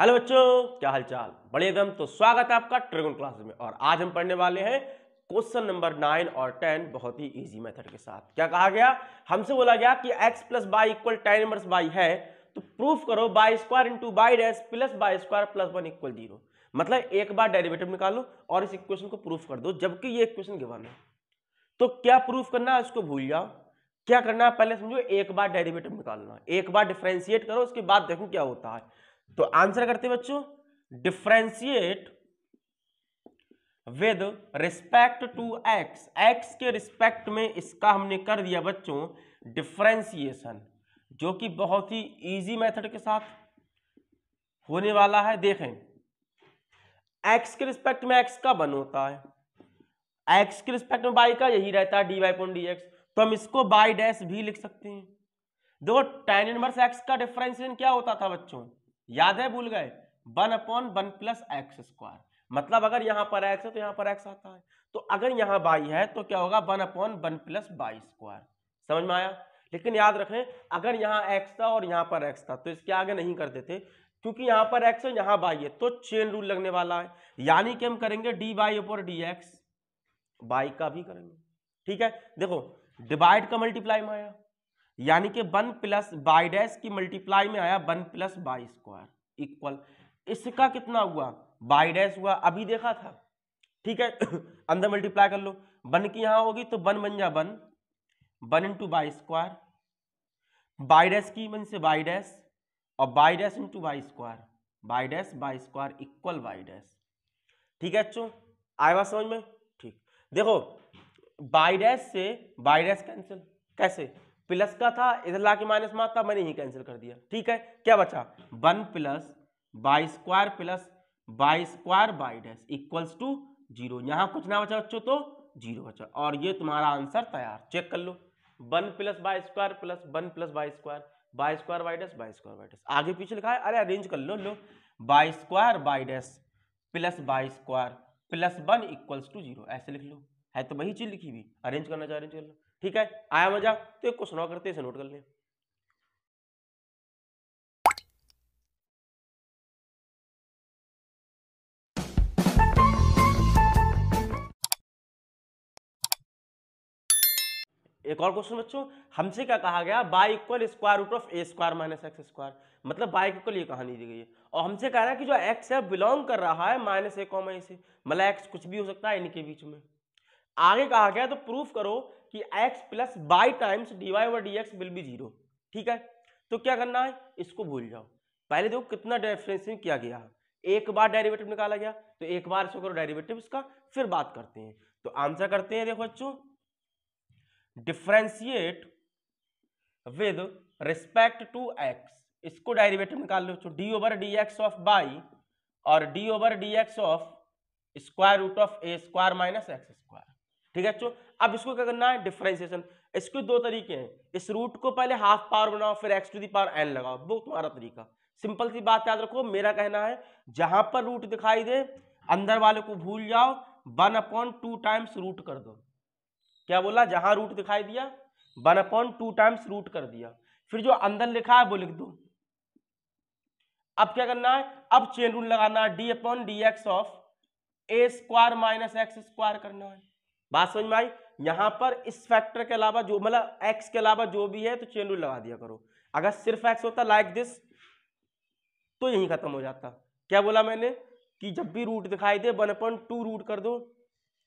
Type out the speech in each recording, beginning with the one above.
hello बच्चों क्या हालचाल बड़े एकदम तो स्वागत है आपका ट्रिगन क्लास में और आज हम पढ़ने वाले हैं क्वेश्चन नंबर नाइन और टेन बहुत ही इजी मेथड के साथ क्या कहा गया हमसे बोला गया कि x plus y equal tan inverse y है तो प्रूफ करो y square into y dash plus y square plus one equal zero मतलब एक बार डेरिवेटिव निकालो और इस इक्वेशन को प्रूफ कर दो जबकि ये इक्वेशन गिवन है तो क्या प्रूफ करना है इसको भूल जाओ क्या करना है पहले समझो एक बार डेरिवेटिव निकालना एक बार डिफ्रेंशिएट करो उसके बाद देखो क्या होता है तो आंसर करते बच्चों differentiate with respect to x x के रिस्पेक्ट में इसका हमने कर दिया बच्चों डिफ्रेंसिएशन जो कि बहुत ही इजी मेथड के साथ होने वाला है देखें एक्स के रिस्पेक्ट में एक्स का वन होता है एक्स के रिस्पेक्ट में बाई का यही रहता है d y point d x तो हम इसको बाई डैश भी लिख सकते हैं देखो टेन इनवर्स एक्स का डिफ्रेंसिएशन क्या होता था बच्चों याद है भूल गए one upon one plus x square मतलब अगर यहां पर एक्स है तो यहां पर एक्स आता है तो अगर यहां बाई है तो क्या होगा one upon one plus y square समझ में आया लेकिन याद रखें अगर यहां एक्स था और यहां पर एक्स था तो इसके आगे नहीं करते थे क्योंकि यहां पर एक्स है यहां बाई है तो चेन रूल लगने वाला है यानी कि हम करेंगे डी बाई ऊपर डी एक्स बाई का भी करेंगे ठीक है देखो डिवाइड का मल्टीप्लाई में आया यानी कि वन प्लस बाई डैश की मल्टीप्लाई में आया one plus y square equal इसका कितना हुआ बाई डैश हुआ अभी देखा था ठीक है अंदर मल्टीप्लाई कर लो वन की यहां होगी तो वन बन जा one one into y square y dash की मन से बाई डैश और y dash into y square y dash y square equal y dash ठीक है अच्छो आए बात समझ में ठीक देखो बाई डैश से बाई डैश कैंसिल कैसे प्लस का था इधर ला के माइनस मार था मैंने ही कैंसिल कर दिया ठीक है क्या बचा one plus y square plus y square y dash equals to zero यहां कुछ ना बचा बच्चों तो जीरो बचा और ये तुम्हारा आंसर तैयार चेक कर लो one plus y square plus one plus y square y square y dash y square y dash आगे पीछे लिखा है अरे अरेंज कर लो लो y square y dash plus y square plus one equals to zero ऐसे लिख लो है तो वही चीज़ लिखी हुई अरेंज करना चाहे अरेंज कर लो ठीक है आया मजा तो एक क्वेश्चन करते हैं नोट कर ले एक और क्वेश्चन बच्चों हमसे क्या कहा गया y equal square root of a square minus x square मतलब बाई इक्वल ये कहानी दी गई है और हमसे कह रहा है कि जो एक्स है बिलोंग कर रहा है माइनस ए कॉमा ए से मतलब एक्स कुछ भी हो सकता है इनके बीच में आगे कहा गया तो प्रूफ करो कि x plus y times d y d x will be zero ठीक है तो क्या करना है इसको भूल जाओ पहले देखो कितना डिफ्रेंसिंग किया गया एक बार डेरिवेटिव निकाला गया तो एक बार इसको करो डेरिवेटिव इसका फिर बात करते हैं तो आंसर करते हैं देखो बच्चों differentiate with respect to x इसको डेरिवेटिव निकाल लो d over d x of y और d over d x of square root of a square minus x square ठीक है बच्चों अब इसको क्या करना है डिफरेंशिएशन इसके दो तरीके हैं इस रूट को पहले हाफ पावर बनाओ फिर x to the power n लगाओ वो तुम्हारा तरीका सिंपल सी बात याद रखो मेरा कहना है जहां पर रूट दिखाई दे अंदर वाले को भूल जाओ one upon two times root कर दो क्या बोला जहां रूट दिखाई दिया one upon two times root कर दिया फिर जो अंदर लिखा है वो लिख दो अब क्या करना है अब चेन रूल लगाना है d upon d x of a square minus x square करना है बात समझ में आई यहाँ पर इस फैक्टर के अलावा जो मतलब एक्स के अलावा जो भी है तो चेन रूल लगा दिया करो अगर सिर्फ एक्स होता लाइक like दिस तो यहीं खत्म हो जाता क्या बोला मैंने कि जब भी रूट दिखाई दे वन पॉइंट टू रूट कर दो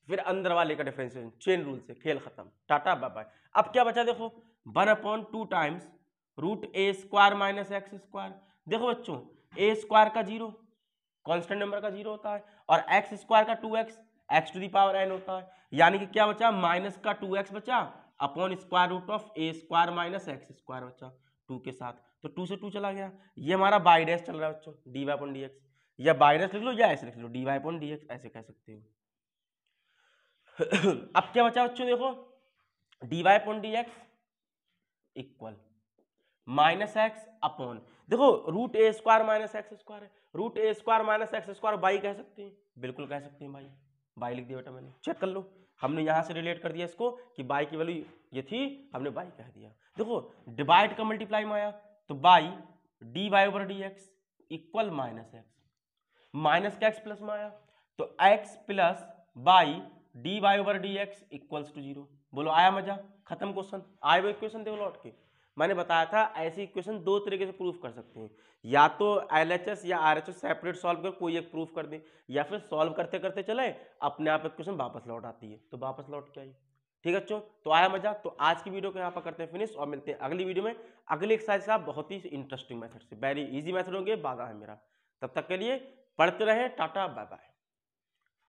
फिर अंदर वाले का डिफ्रेंसिएशन चेन रूल से खेल खत्म टाटा बाय बाय अब क्या बचा देखो one point two times root a square minus x square देखो बच्चों ए स्क्वायर का जीरो कॉन्स्टेंट नंबर का जीरो होता है और एक्स स्क्वायर का two x x to the power n होता है यानी कि क्या बचा माइनस का टू एक्स बचा upon square root of a square minus x square बचा टू के साथ तो टू से टू चला गया ये हमारा बाई चल रहा है बच्चों d y upon d x या बाई लिख लो या ऐसे लिख लो d y upon d x ऐसे कह सकते हो अब क्या बचा बच्चों देखो d y upon d x equal minus x upon देखो root a square minus x square root a square minus x square y कह सकते हैं बिल्कुल कह सकते हैं भाई बाई लिख दिया बेटा मैंने चेक कर लो हमने यहाँ से रिलेट कर दिया इसको कि बाई की वैल्यू ये थी हमने बाई कह दिया देखो डिवाइड का मल्टीप्लाई में आया तो y d y over d x equal minus x minus का एक्स प्लस में आया तो x plus y d y over d x equals to zero बोलो आया मजा खत्म क्वेश्चन आए वो क्वेश्चन देखो लौट के मैंने बताया था ऐसी इक्वेशन दो तरीके से प्रूफ कर सकते हैं या तो एल या आर सेपरेट सॉल्व कर कोई एक प्रूफ कर दें या फिर सॉल्व करते करते चले अपने आप इक्वेशन वापस लौट आती है तो वापस लौट के आई ठीक है बच्चों तो आया मजा तो आज की वीडियो को यहाँ पर करते हैं फिनिश और मिलते हैं अगली वीडियो में अगली एक्सरसाइज का बहुत ही इंटरेस्टिंग मैथड से वेरी इजी मैथड होंगे बाधा है मेरा तब तक के लिए पढ़ते रहें टाटा बाय बाय